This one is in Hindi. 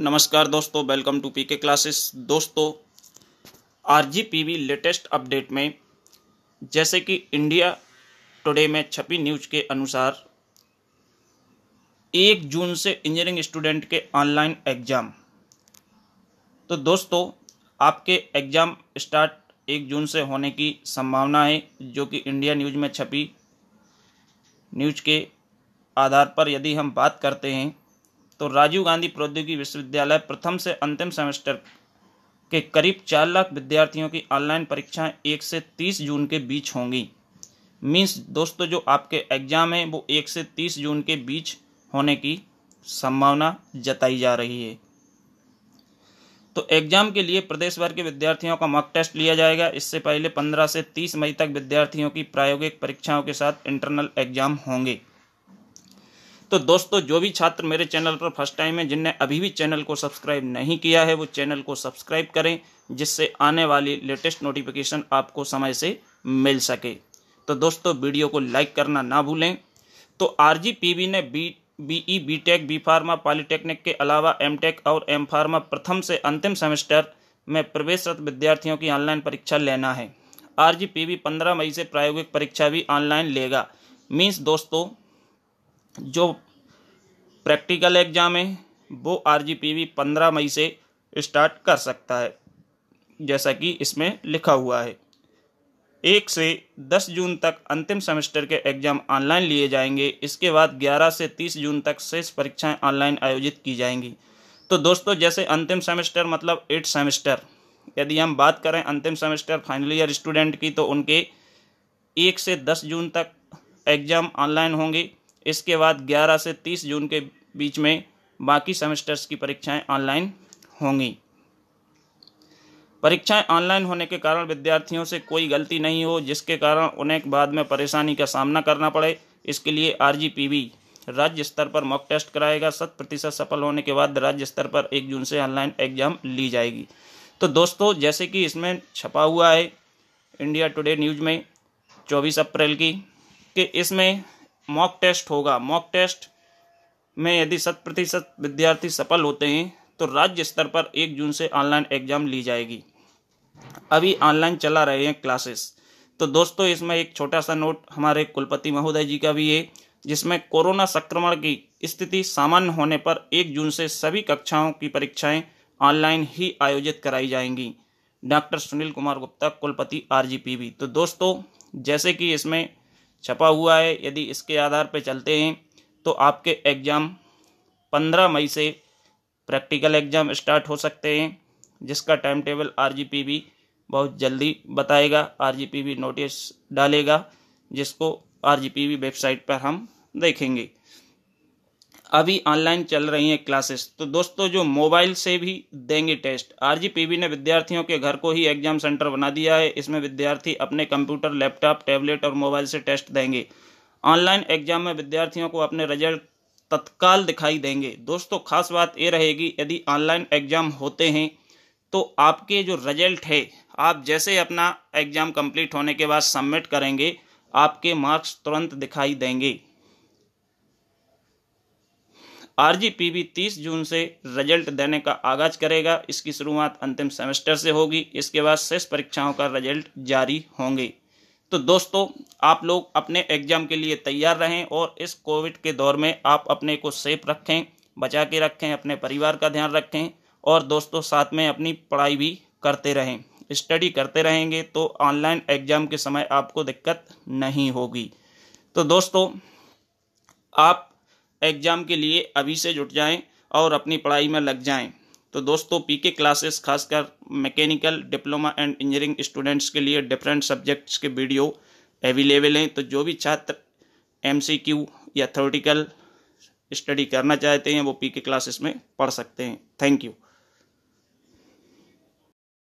नमस्कार दोस्तों वेलकम टू पीके क्लासेस दोस्तों आरजीपीवी लेटेस्ट अपडेट में जैसे कि इंडिया टुडे में छपी न्यूज के अनुसार एक जून से इंजीनियरिंग स्टूडेंट के ऑनलाइन एग्ज़ाम तो दोस्तों आपके एग्ज़ाम स्टार्ट एक जून से होने की संभावना है जो कि इंडिया न्यूज में छपी न्यूज के आधार पर यदि हम बात करते हैं तो राजीव गांधी प्रौद्योगिकी विश्वविद्यालय प्रथम से अंतिम सेमेस्टर के करीब चार लाख विद्यार्थियों की ऑनलाइन परीक्षाएं एक से तीस जून के बीच होंगी मीन्स दोस्तों जो आपके एग्ज़ाम हैं वो एक से तीस जून के बीच होने की संभावना जताई जा रही है तो एग्जाम के लिए प्रदेश भर के विद्यार्थियों का मॉक टेस्ट लिया जाएगा इससे पहले 15 से 30 मई तक विद्यार्थियों की प्रायोगिक परीक्षाओं के साथ इंटरनल एग्जाम होंगे तो दोस्तों जो भी छात्र मेरे चैनल पर फर्स्ट टाइम है जिनने अभी भी चैनल को सब्सक्राइब नहीं किया है वो चैनल को सब्सक्राइब करें जिससे आने वाली लेटेस्ट नोटिफिकेशन आपको समय से मिल सके तो दोस्तों वीडियो को लाइक करना ना भूलें तो आर ने B BE E B pharma polytechnic के अलावा एम टेक और एम फार्मा प्रथम से अंतिम सेमेस्टर में प्रवेशरत विद्यार्थियों की ऑनलाइन परीक्षा लेना है आर वी पंद्रह मई से प्रायोगिक परीक्षा भी ऑनलाइन लेगा मीन्स दोस्तों जो प्रैक्टिकल एग्ज़ाम है वो आर जी पी वी पंद्रह मई से स्टार्ट कर सकता है जैसा कि इसमें लिखा हुआ है एक से दस जून तक अंतिम सेमेस्टर के एग्ज़ाम ऑनलाइन लिए जाएंगे इसके बाद ग्यारह से तीस जून तक शेष परीक्षाएं ऑनलाइन आयोजित की जाएंगी तो दोस्तों जैसे अंतिम सेमेस्टर मतलब एट सेमेस्टर यदि हम बात करें अंतिम सेमेस्टर फाइनल ईयर स्टूडेंट की तो उनके एक से दस जून तक एग्ज़ाम ऑनलाइन होंगे इसके बाद 11 से 30 जून के बीच में बाकी सेमेस्टर्स की परीक्षाएं ऑनलाइन होंगी परीक्षाएं ऑनलाइन होने के कारण विद्यार्थियों से कोई गलती नहीं हो जिसके कारण उन्हें बाद में परेशानी का सामना करना पड़े इसके लिए आर राज्य स्तर पर मॉक टेस्ट कराएगा शत प्रतिशत सफल होने के बाद राज्य स्तर पर एक जून से ऑनलाइन एग्जाम ली जाएगी तो दोस्तों जैसे कि इसमें छपा हुआ है इंडिया टुडे न्यूज में 24 अप्रैल की कि इसमें मॉक टेस्ट होगा मॉक टेस्ट में यदि शत प्रतिशत विद्यार्थी सफल होते हैं तो राज्य स्तर पर एक जून से ऑनलाइन एग्जाम ली जाएगी अभी ऑनलाइन चला रहे हैं क्लासेस तो दोस्तों इसमें एक छोटा सा नोट हमारे कुलपति महोदय जी का भी है जिसमें कोरोना संक्रमण की स्थिति सामान्य होने पर एक जून से सभी कक्षाओं की परीक्षाएं ऑनलाइन ही आयोजित कराई जाएंगी डॉक्टर सुनील कुमार गुप्ता कुलपति आर जी पी तो दोस्तों जैसे कि इसमें छपा हुआ है यदि इसके आधार पर चलते हैं तो आपके एग्ज़ाम पंद्रह मई से प्रैक्टिकल एग्ज़ाम स्टार्ट हो सकते हैं जिसका time table R G P भी बहुत जल्दी बताएगा आर जी पी भी नोटिस डालेगा जिसको आर जी पी वेबसाइट पर हम देखेंगे अभी ऑनलाइन चल रही हैं क्लासेस तो दोस्तों जो मोबाइल से भी देंगे टेस्ट आरजीपीबी ने विद्यार्थियों के घर को ही एग्जाम सेंटर बना दिया है इसमें विद्यार्थी अपने कंप्यूटर लैपटॉप टैबलेट और मोबाइल से टेस्ट देंगे ऑनलाइन एग्जाम में विद्यार्थियों को अपने रिजल्ट तत्काल दिखाई देंगे दोस्तों खास बात ये रहेगी यदि ऑनलाइन एग्जाम होते हैं तो आपके जो रिजल्ट है आप जैसे अपना एग्ज़ाम कंप्लीट होने के बाद सबमिट करेंगे आपके मार्क्स तुरंत दिखाई देंगे भी तीस जून से रिजल्ट देने का आगाज करेगा इसकी शुरुआत अंतिम सेमेस्टर से होगी इसके बाद शेष परीक्षाओं का रिजल्ट जारी होंगे तो दोस्तों आप लोग अपने एग्जाम के लिए तैयार रहें और इस कोविड के दौर में आप अपने को सेफ रखें बचा के रखें अपने परिवार का ध्यान रखें और दोस्तों साथ में अपनी पढ़ाई भी करते रहें स्टडी करते रहेंगे तो ऑनलाइन एग्जाम के समय आपको दिक्कत नहीं होगी तो दोस्तों आप एग्ज़ाम के लिए अभी से जुट जाएं और अपनी पढ़ाई में लग जाएं तो दोस्तों पीके क्लासेस खासकर mechanical diploma and engineering students के लिए डिफरेंट सब्जेक्ट्स के वीडियो अवेलेबल हैं तो जो भी छात्र एम या थोरिटिकल स्टडी करना चाहते हैं वो पी क्लासेस में पढ़ सकते हैं थैंक यू